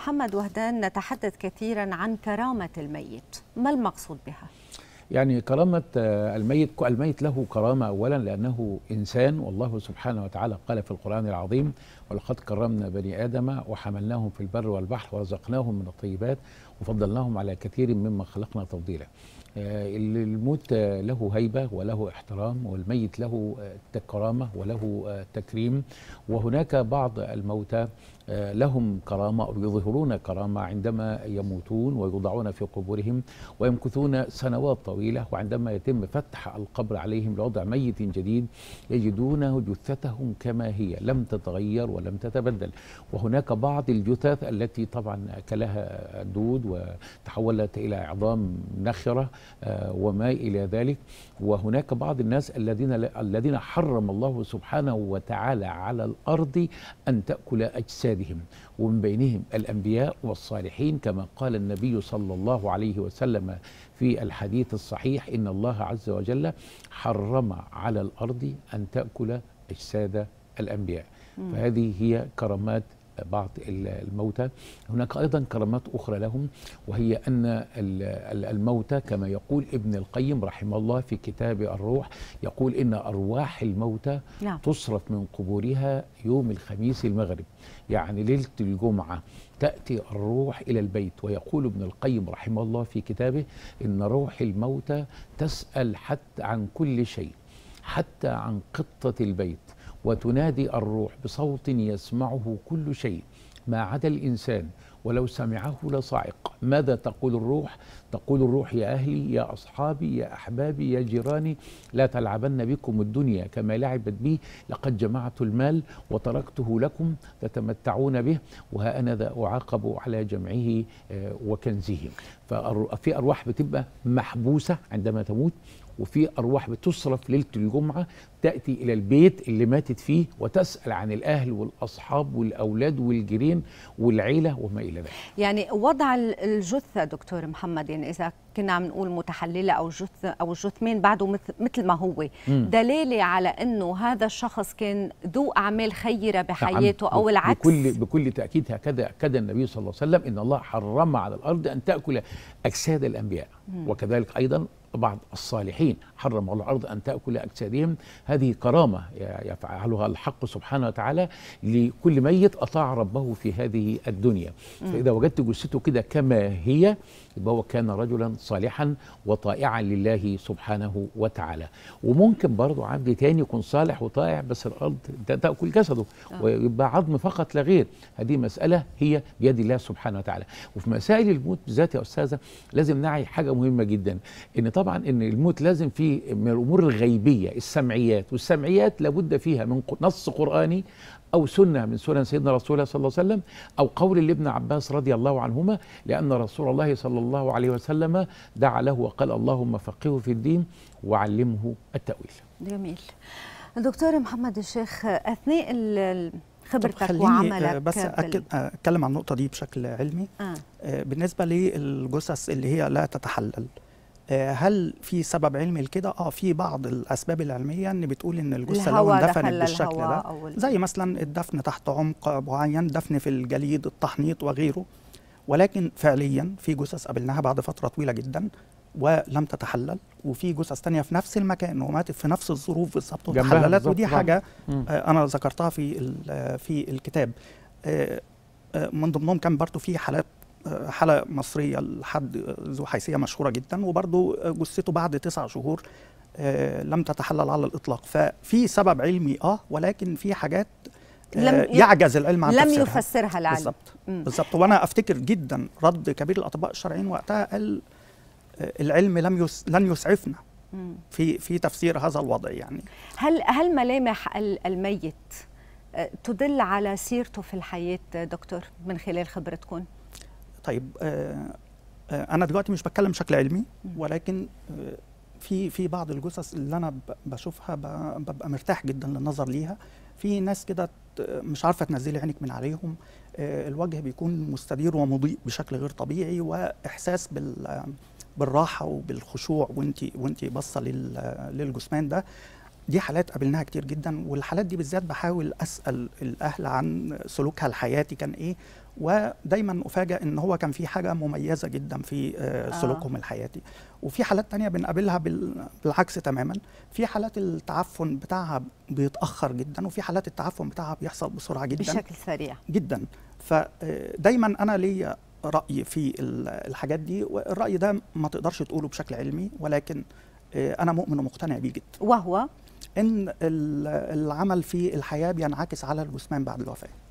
محمد وهدان نتحدث كثيرا عن كرامة الميت ما المقصود بها؟ يعني كرامة آه، الميت الميت له كرامة أولا لأنه إنسان والله سبحانه وتعالى قال في القرآن العظيم ولقد كرمنا بني آدم وحملناهم في البر والبحر ورزقناهم من الطيبات وفضلناهم على كثير مما خلقنا تفضيلا آه، الموت آه، له هيبة وله احترام والميت له كرامة وله تكريم وهناك بعض الموتى لهم كرامة أو يظهرون كرامة عندما يموتون ويوضعون في قبورهم ويمكثون سنوات طويلة وعندما يتم فتح القبر عليهم لوضع ميت جديد يجدونه جثتهم كما هي لم تتغير ولم تتبدل وهناك بعض الجثث التي طبعا أكلها الدود وتحولت إلى عظام نخرة آه، وما إلى ذلك وهناك بعض الناس الذين الذين حرم الله سبحانه وتعالى على الأرض أن تأكل أجسادهم أولادهم ومن بينهم الأنبياء والصالحين كما قال النبي صلى الله عليه وسلم في الحديث الصحيح إن الله عز وجل حرم على الأرض أن تأكل أجساد الأنبياء فهذه هي كرامات بعض الموتى هناك أيضا كرامات أخرى لهم وهي أن الموتى كما يقول ابن القيم رحمه الله في كتاب الروح يقول إن أرواح الموتى نعم. تصرف من قبورها يوم الخميس المغرب يعني ليلة الجمعة تأتي الروح إلى البيت ويقول ابن القيم رحمه الله في كتابه إن روح الموتى تسأل حتى عن كل شيء حتى عن قطة البيت وتنادي الروح بصوت يسمعه كل شيء ما عدا الإنسان ولو سمعه لصعق ماذا تقول الروح تقول الروح يا أهلي يا أصحابي يا أحبابي يا جيراني لا تلعبن بكم الدنيا كما لعبت بي لقد جمعت المال وتركته لكم تتمتعون به وها أنا ذا أعاقب على جمعه آه، وكنزه ففي ارواح بتبقى محبوسه عندما تموت وفي ارواح بتصرف ليله الجمعه تاتي الى البيت اللي ماتت فيه وتسال عن الاهل والاصحاب والاولاد والجيران والعيله وما الى ذلك. يعني وضع الجثه دكتور محمد يعني اذا كنا عم نقول متحلله او جث او الجثمان بعده مثل مثل ما هو مم. دلاله على انه هذا الشخص كان ذو اعمال خيره نعم، بحياته او العكس بكل بكل تاكيد هكذا اكد النبي صلى الله عليه وسلم ان الله حرم على الارض ان تاكل اجساد الانبياء مم. وكذلك ايضا بعض الصالحين حرم الأرض أن تأكل أجسادهم هذه كرامة يفعلها الحق سبحانه وتعالى لكل ميت أطاع ربه في هذه الدنيا فإذا وجدت جثته كده كما هي يبقى هو كان رجلا صالحا وطائعا لله سبحانه وتعالى وممكن برضه عبد تاني يكون صالح وطائع بس الأرض تأكل جسده آه. ويبقى عظم فقط لا غير هذه مسألة هي بيد الله سبحانه وتعالى وفي مسائل الموت بالذات يا أستاذة لازم نعي حاجة مهمة جدا إن طبعا طبعا ان الموت لازم فيه من الامور الغيبيه السمعيات والسمعيات لابد فيها من نص قراني او سنه من سنن سيدنا رسول الله صلى الله عليه وسلم او قول لابن عباس رضي الله عنهما لان رسول الله صلى الله عليه وسلم دعا له وقال اللهم فقهه في الدين وعلمه التاويل. جميل. دكتور محمد الشيخ اثناء خبرتك وعملك بس أكد اتكلم عن النقطه دي بشكل علمي آه. آه، بالنسبه للجثث اللي هي لا تتحلل آه، هل في سبب علمي لكده؟ اه في بعض الاسباب العلميه ان بتقول ان الجثه لو اندفنت بالشكل ده زي مثلا الدفن تحت عمق معين، دفن في الجليد، التحنيط وغيره. ولكن فعليا في جثث قابلناها بعد فتره طويله جدا ولم تتحلل وفي جثث ثانيه في نفس المكان وماتت في نفس الظروف بالظبط وتحللت ودي اه. حاجه مم. آه، انا ذكرتها في في الكتاب. من ضمنهم كان برضه في حالات حالة مصرية لحد ذو حيثية مشهورة جدا وبرضه جثته بعد تسع شهور آه، لم تتحلل على الإطلاق ففي سبب علمي آه ولكن في حاجات آه، لم يعجز العلم عن لم تفسيرها. يفسرها العلم بالظبط بالظبط وانا افتكر جدا رد كبير الاطباء الشرعيين وقتها قال آه، العلم لم يس لن يسعفنا في في تفسير هذا الوضع يعني هل هل ملامح الميت تدل على سيرته في الحياه دكتور من خلال خبرتكم؟ طيب آه، آه، انا دلوقتي مش بتكلم بشكل علمي ولكن آه، في في بعض الجثث اللي انا بشوفها ببقى مرتاح جدا للنظر ليها في ناس كده مش عارفه تنزلي عينك من عليهم الوجه بيكون مستدير ومضيء بشكل غير طبيعي واحساس بال بالراحه وبالخشوع وانت وانت باصه للجثمان ده دي حالات قابلناها كتير جدا والحالات دي بالذات بحاول اسال الاهل عن سلوكها الحياتي كان ايه ودايما افاجئ ان هو كان في حاجه مميزه جدا في آه، آه. سلوكهم آه. الحياتي وفي حالات تانية بنقابلها بالعكس تماما في حالات التعفن بتاعها بيتاخر جدا وفي حالات التعفن بتاعها بيحصل بسرعه جدا بشكل سريع جدا فدايما آه، انا ليا راي في الحاجات دي والراي ده ما تقدرش تقوله بشكل علمي ولكن انا مؤمن ومقتنع بيه جدا وهو ان العمل في الحياه بينعكس على الجثمان بعد الوفاه